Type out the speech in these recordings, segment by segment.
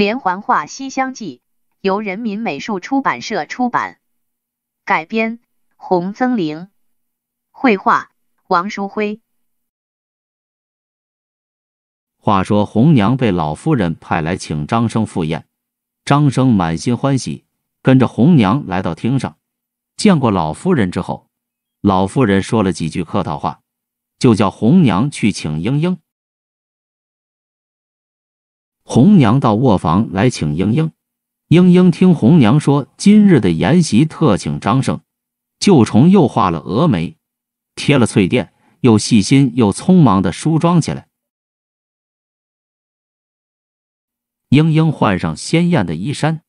连环画《西厢记》由人民美术出版社出版，改编，洪曾龄，绘画王淑辉。话说红娘被老夫人派来请张生赴宴，张生满心欢喜，跟着红娘来到厅上，见过老夫人之后，老夫人说了几句客套话，就叫红娘去请莺莺。红娘到卧房来请莺莺，莺莺听红娘说今日的筵席特请张生，就重又画了蛾眉，贴了翠钿，又细心又匆忙的梳妆起来。莺莺换上鲜艳的衣衫，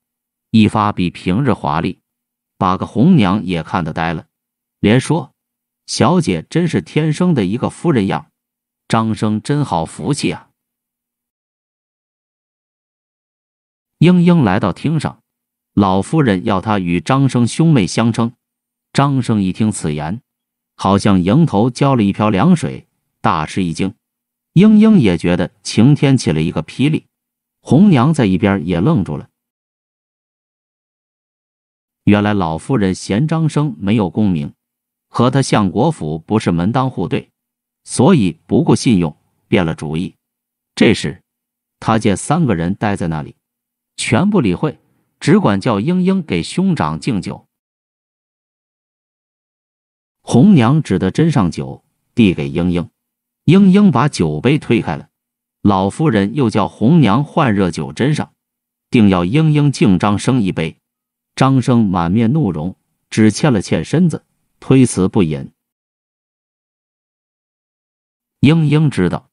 一发比平日华丽，把个红娘也看得呆了，连说：“小姐真是天生的一个夫人样，张生真好福气啊！”英英来到厅上，老夫人要她与张生兄妹相称。张生一听此言，好像迎头浇了一瓢凉水，大吃一惊。英英也觉得晴天起了一个霹雳。红娘在一边也愣住了。原来老夫人嫌张生没有功名，和他相国府不是门当户对，所以不顾信用，变了主意。这时，他见三个人待在那里。全不理会，只管叫莺莺给兄长敬酒。红娘只得斟上酒，递给莺莺。莺莺把酒杯推开了。老夫人又叫红娘换热酒斟上，定要莺莺敬张生一杯。张生满面怒容，只欠了欠身子，推辞不饮。莺莺知道，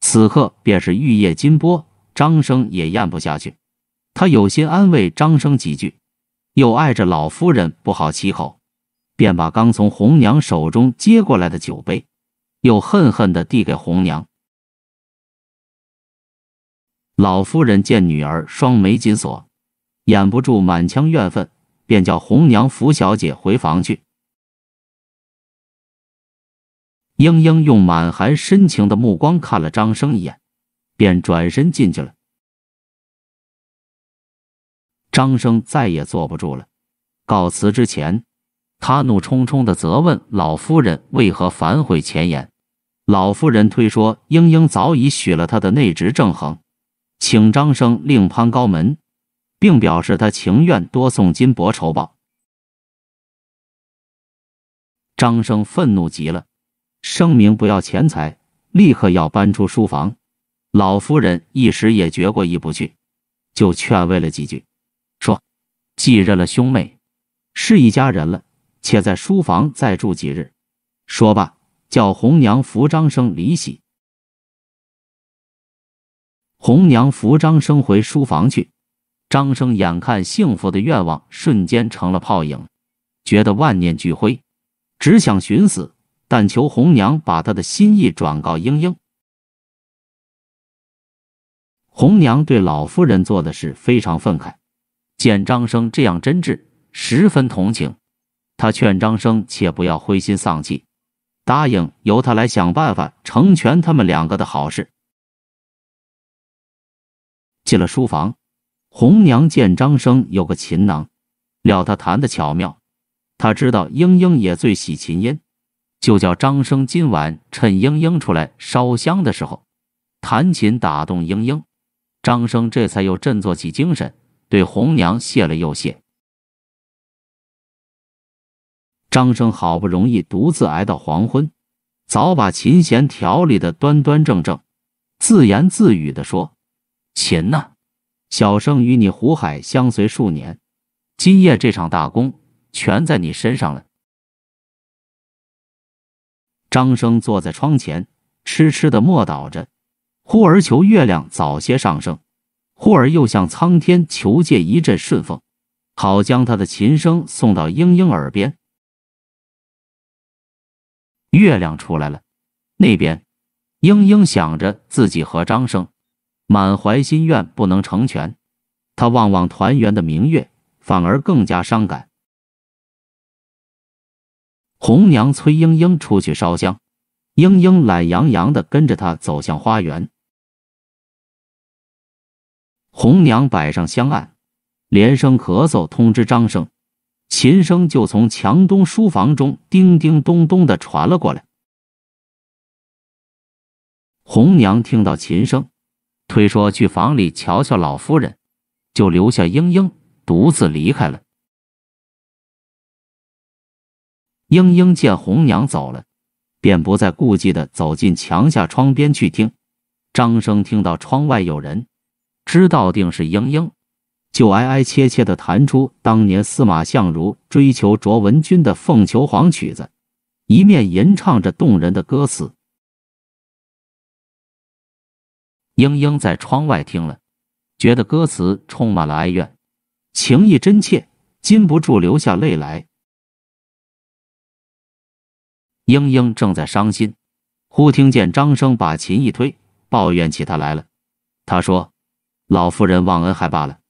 此刻便是玉液金波，张生也咽不下去。他有心安慰张生几句，又碍着老夫人不好启口，便把刚从红娘手中接过来的酒杯，又恨恨地递给红娘。老夫人见女儿双眉紧锁，掩不住满腔怨愤，便叫红娘扶小姐回房去。英英用满含深情的目光看了张生一眼，便转身进去了。张生再也坐不住了，告辞之前，他怒冲冲地责问老夫人为何反悔前言。老夫人推说英英早已许了他的内侄郑恒，请张生另攀高门，并表示他情愿多送金帛酬报。张生愤怒极了，声明不要钱财，立刻要搬出书房。老夫人一时也觉过意不去，就劝慰了几句。继认了兄妹，是一家人了。且在书房再住几日。说罢，叫红娘扶张生离席。红娘扶张生回书房去。张生眼看幸福的愿望瞬间成了泡影，觉得万念俱灰，只想寻死。但求红娘把他的心意转告莺莺。红娘对老夫人做的事非常愤慨。见张生这样真挚，十分同情，他劝张生且不要灰心丧气，答应由他来想办法成全他们两个的好事。进了书房，红娘见张生有个琴囊，料他弹得巧妙，他知道莺莺也最喜琴音，就叫张生今晚趁莺莺出来烧香的时候，弹琴打动莺莺。张生这才又振作起精神。对红娘谢了又谢。张生好不容易独自挨到黄昏，早把琴弦调理的端端正正，自言自语的说：“琴呐，小生与你湖海相随数年，今夜这场大功全在你身上了。”张生坐在窗前，痴痴的默祷着，忽而求月亮早些上升。忽而又向苍天求借一阵顺风，好将他的琴声送到英英耳边。月亮出来了，那边，英英想着自己和张生，满怀心愿不能成全，他望望团圆的明月，反而更加伤感。红娘催英英出去烧香，英英懒洋洋的跟着他走向花园。红娘摆上香案，连声咳嗽，通知张生。琴声就从墙东书房中叮叮咚咚的传了过来。红娘听到琴声，推说去房里瞧瞧老夫人，就留下莺莺独自离开了。莺莺见红娘走了，便不再顾忌的走进墙下窗边去听。张生听到窗外有人。知道定是莺莺，就哀哀切切的弹出当年司马相如追求卓文君的《凤求凰》曲子，一面吟唱着动人的歌词。莺莺在窗外听了，觉得歌词充满了哀怨，情意真切，禁不住流下泪来。莺莺正在伤心，忽听见张生把琴一推，抱怨起他来了。他说。老夫人忘恩还罢了，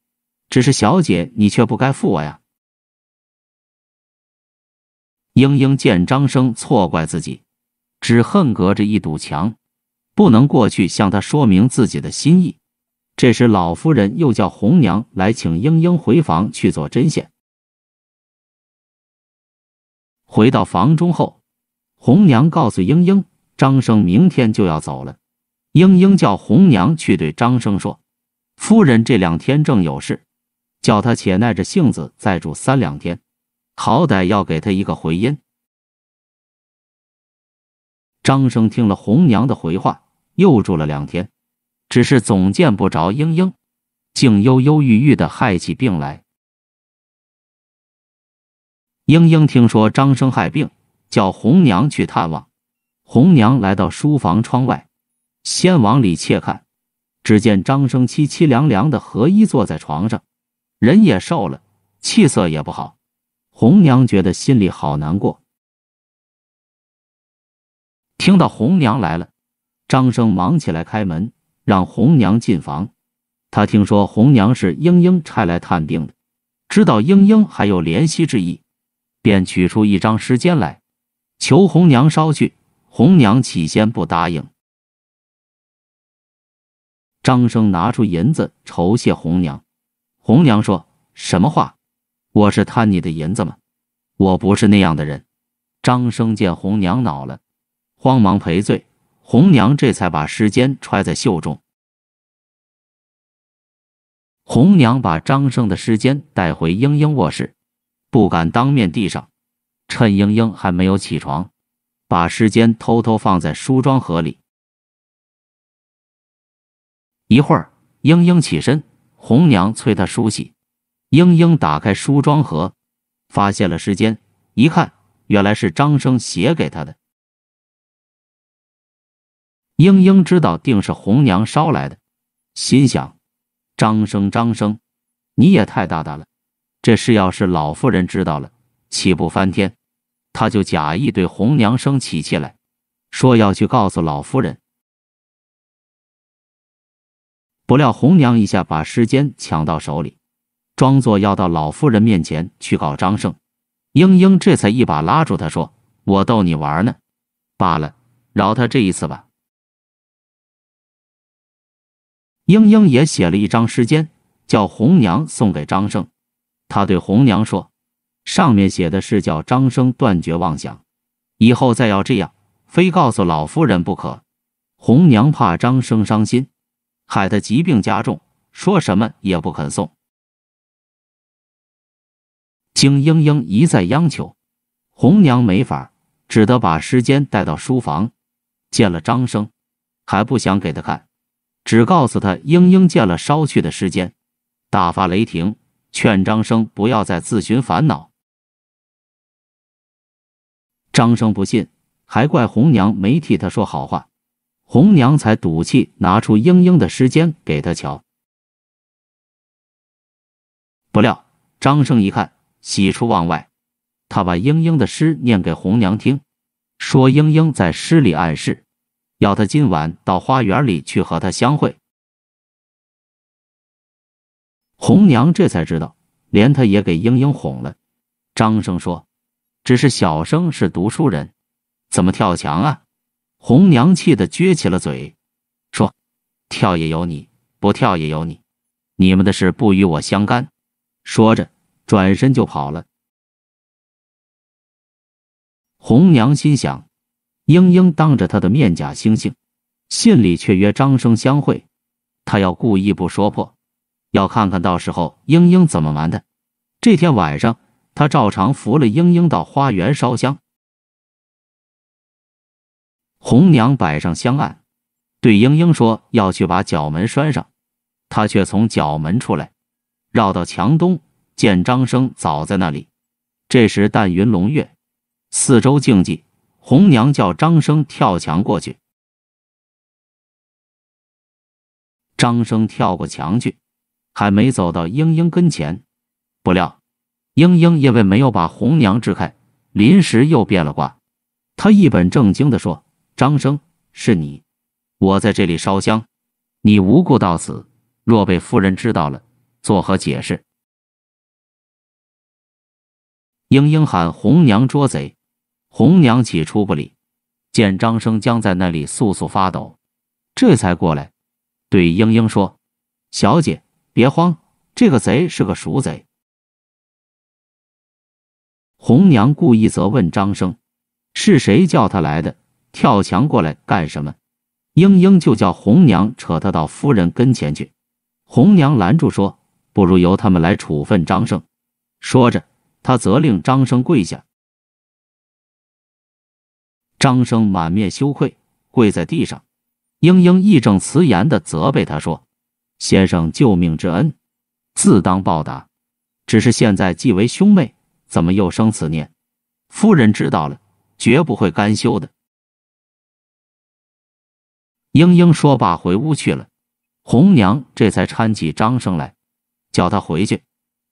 只是小姐你却不该负我呀。英英见张生错怪自己，只恨隔着一堵墙，不能过去向他说明自己的心意。这时老夫人又叫红娘来请英英回房去做针线。回到房中后，红娘告诉英英，张生明天就要走了。英英叫红娘去对张生说。夫人这两天正有事，叫他且耐着性子再住三两天，好歹要给他一个回音。张生听了红娘的回话，又住了两天，只是总见不着莺莺，竟忧忧郁郁的害起病来。莺莺听说张生害病，叫红娘去探望。红娘来到书房窗外，先往里切看。只见张生凄凄凉凉的合衣坐在床上，人也瘦了，气色也不好。红娘觉得心里好难过。听到红娘来了，张生忙起来开门，让红娘进房。他听说红娘是莺莺差来探病的，知道莺莺还有怜惜之意，便取出一张诗间来，求红娘捎去。红娘起先不答应。张生拿出银子酬谢红娘，红娘说什么话？我是贪你的银子吗？我不是那样的人。张生见红娘恼了，慌忙赔罪，红娘这才把时间揣在袖中。红娘把张生的时间带回莺莺卧室，不敢当面递上，趁莺莺还没有起床，把时间偷偷放在梳妆盒里。一会儿，英英起身，红娘催她梳洗。英英打开梳妆盒，发现了时间，一看，原来是张生写给她的。英英知道定是红娘捎来的，心想：张生，张生，你也太大胆了！这事要是老夫人知道了，岂不翻天？她就假意对红娘生起气来，说要去告诉老夫人。不料红娘一下把诗笺抢到手里，装作要到老夫人面前去告张生，英英这才一把拉住他说：“我逗你玩呢，罢了，饶他这一次吧。”英英也写了一张诗笺，叫红娘送给张生。他对红娘说：“上面写的是叫张生断绝妄想，以后再要这样，非告诉老夫人不可。”红娘怕张生伤心。害他疾病加重，说什么也不肯送。经莺莺一再央求，红娘没法，只得把时间带到书房，见了张生，还不想给他看，只告诉他莺莺见了烧去的时间，大发雷霆，劝张生不要再自寻烦恼。张生不信，还怪红娘没替他说好话。红娘才赌气拿出莺莺的诗笺给他瞧，不料张生一看，喜出望外。他把莺莺的诗念给红娘听，说莺莺在诗里暗示，要他今晚到花园里去和她相会。红娘这才知道，连他也给莺莺哄了。张生说：“只是小生是读书人，怎么跳墙啊？”红娘气得撅起了嘴，说：“跳也有你，不跳也有你，你们的事不与我相干。”说着，转身就跑了。红娘心想：英英当着她的面假惺惺，信里却约张生相会，她要故意不说破，要看看到时候英英怎么瞒他。这天晚上，她照常扶了英英到花园烧香。红娘摆上香案，对英英说：“要去把角门拴上。”她却从角门出来，绕到墙东，见张生早在那里。这时淡云胧月，四周静寂。红娘叫张生跳墙过去。张生跳过墙去，还没走到英英跟前，不料英英因为没有把红娘支开，临时又变了卦。她一本正经地说。张生，是你？我在这里烧香，你无故到此，若被夫人知道了，作何解释？英英喊红娘捉贼，红娘起初不理，见张生将在那里簌簌发抖，这才过来对英英说：“小姐，别慌，这个贼是个熟贼。”红娘故意责问张生：“是谁叫他来的？”跳墙过来干什么？英英就叫红娘扯他到夫人跟前去。红娘拦住说：“不如由他们来处分张生。”说着，她责令张生跪下。张生满面羞愧，跪在地上。英英义正辞严的责备他说：“先生救命之恩，自当报答。只是现在既为兄妹，怎么又生此念？夫人知道了，绝不会甘休的。”英英说罢，回屋去了。红娘这才搀起张生来，叫他回去，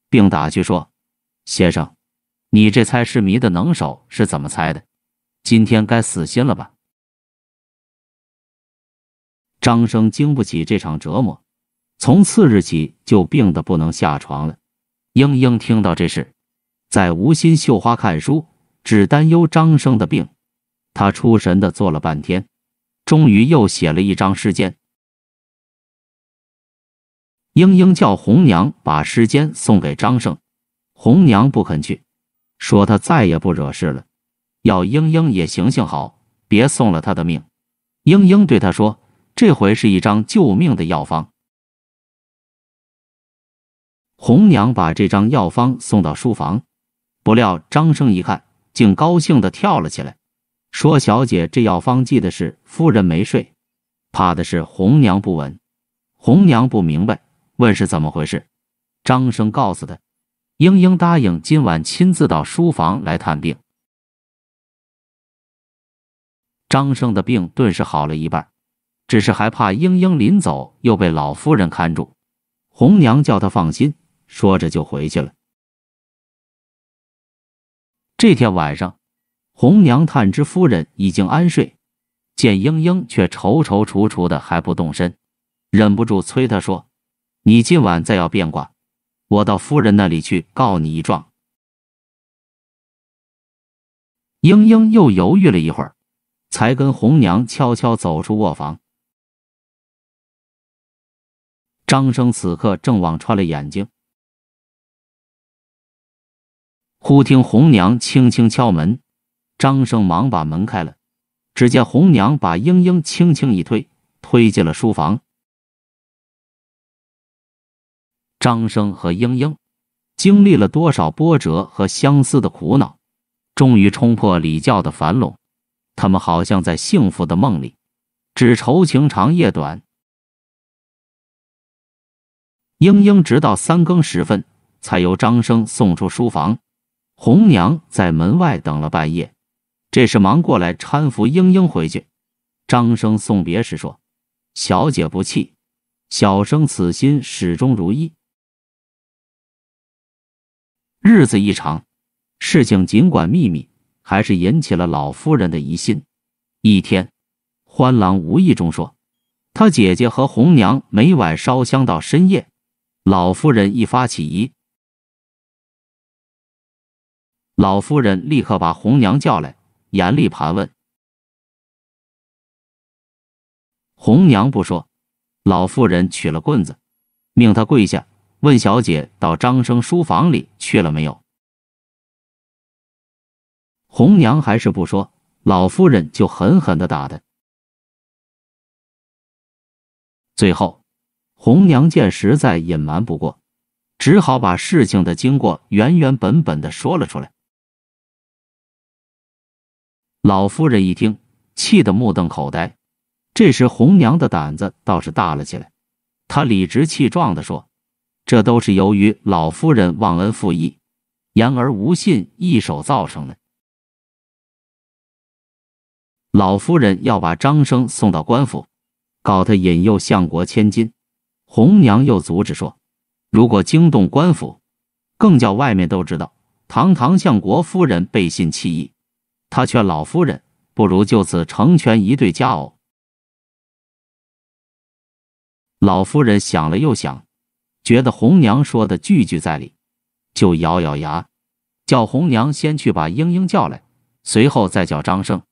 并打趣说：“先生，你这猜是谜的能手是怎么猜的？今天该死心了吧？”张生经不起这场折磨，从次日起就病得不能下床了。英英听到这事，在无心绣花看书，只担忧张生的病。他出神的坐了半天。终于又写了一张诗笺，英英叫红娘把诗笺送给张生，红娘不肯去，说他再也不惹事了，要英英也行行好，别送了他的命。英英对他说，这回是一张救命的药方。红娘把这张药方送到书房，不料张生一看，竟高兴的跳了起来。说：“小姐，这药方记的是夫人没睡，怕的是红娘不稳。红娘不明白，问是怎么回事。张生告诉他，莺莺答应今晚亲自到书房来探病。张生的病顿时好了一半，只是还怕莺莺临走又被老夫人看住。红娘叫他放心，说着就回去了。这天晚上。”红娘探知夫人已经安睡，见英英却踌躇楚楚的还不动身，忍不住催她说：“你今晚再要变卦，我到夫人那里去告你一状。”英英又犹豫了一会儿，才跟红娘悄悄走出卧房。张生此刻正望穿了眼睛，忽听红娘轻轻敲门。张生忙把门开了，只见红娘把英英轻轻一推，推进了书房。张生和英英经历了多少波折和相思的苦恼，终于冲破礼教的樊笼。他们好像在幸福的梦里，只愁情长夜短。英英直到三更时分，才由张生送出书房。红娘在门外等了半夜。这时忙过来搀扶英英回去。张生送别时说：“小姐不弃，小生此心始终如一。”日子一长，事情尽管秘密，还是引起了老夫人的疑心。一天，欢郎无意中说：“他姐姐和红娘每晚烧香到深夜。”老夫人一发起疑，老夫人立刻把红娘叫来。严厉盘问红娘不说，老妇人取了棍子，命她跪下，问小姐到张生书房里去了没有。红娘还是不说，老妇人就狠狠的打他。最后，红娘见实在隐瞒不过，只好把事情的经过原原本本的说了出来。老夫人一听，气得目瞪口呆。这时，红娘的胆子倒是大了起来，她理直气壮地说：“这都是由于老夫人忘恩负义、言而无信一手造成的。”老夫人要把张生送到官府，告他引诱相国千金。红娘又阻止说：“如果惊动官府，更叫外面都知道，堂堂相国夫人背信弃义。”他劝老夫人，不如就此成全一对佳偶。老夫人想了又想，觉得红娘说的句句在理，就咬咬牙，叫红娘先去把英英叫来，随后再叫张生。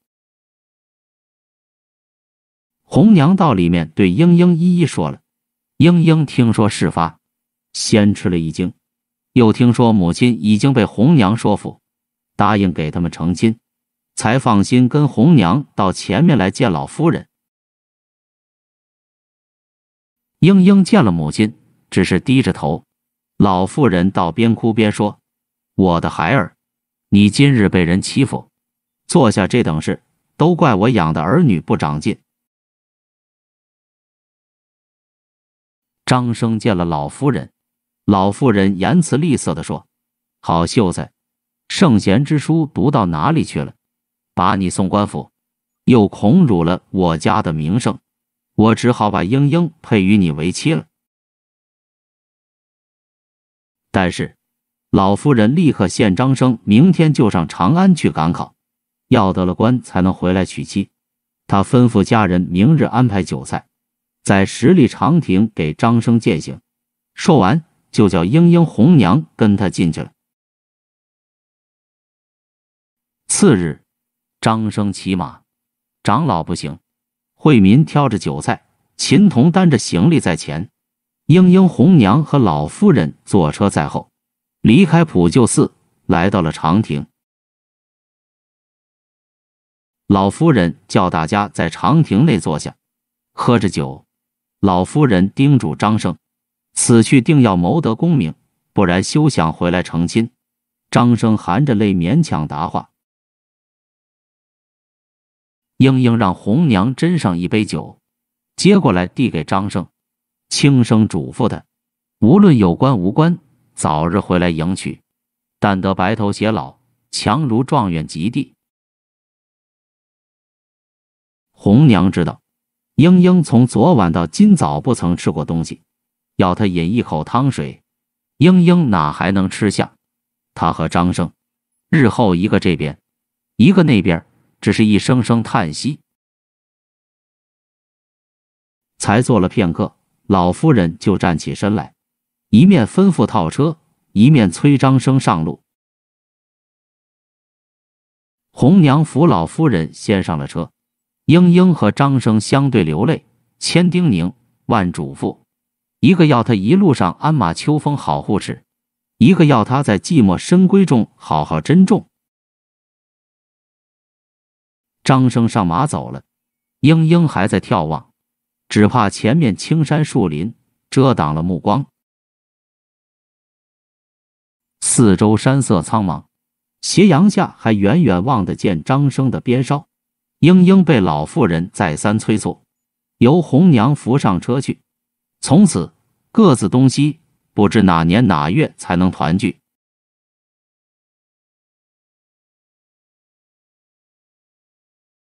红娘到里面对英英一一说了。英英听说事发，先吃了一惊，又听说母亲已经被红娘说服，答应给他们成亲。才放心跟红娘到前面来见老夫人。英英见了母亲，只是低着头。老妇人到边哭边说：“我的孩儿，你今日被人欺负，做下这等事，都怪我养的儿女不长进。”张生见了老夫人，老妇人言辞厉色的说：“好秀才，圣贤之书读到哪里去了？”把你送官府，又恐辱了我家的名声，我只好把英英配与你为妻了。但是老夫人立刻限张生，明天就上长安去赶考，要得了官才能回来娶妻。她吩咐家人明日安排酒菜，在十里长亭给张生践行。说完，就叫英英红娘跟他进去了。次日。张生骑马，长老不行。惠民挑着酒菜，秦童担着行李在前，莺莺、红娘和老夫人坐车在后。离开普救寺，来到了长亭。老夫人叫大家在长亭内坐下，喝着酒。老夫人叮嘱张生：“此去定要谋得功名，不然休想回来成亲。”张生含着泪，勉强答话。英英让红娘斟上一杯酒，接过来递给张生，轻声嘱咐他：无论有关无关，早日回来迎娶，但得白头偕老，强如状元及第。红娘知道，英英从昨晚到今早不曾吃过东西，要她饮一口汤水，英英哪还能吃下？她和张生日后一个这边，一个那边。只是一声声叹息，才坐了片刻，老夫人就站起身来，一面吩咐套车，一面催张生上路。红娘扶老夫人先上了车，英英和张生相对流泪，千叮咛万嘱咐，一个要他一路上鞍马秋风好护持，一个要他在寂寞深闺中好好珍重。张生上马走了，英英还在眺望，只怕前面青山树林遮挡了目光。四周山色苍茫，斜阳下还远远望得见张生的鞭梢。英英被老妇人再三催促，由红娘扶上车去。从此各自东西，不知哪年哪月才能团聚。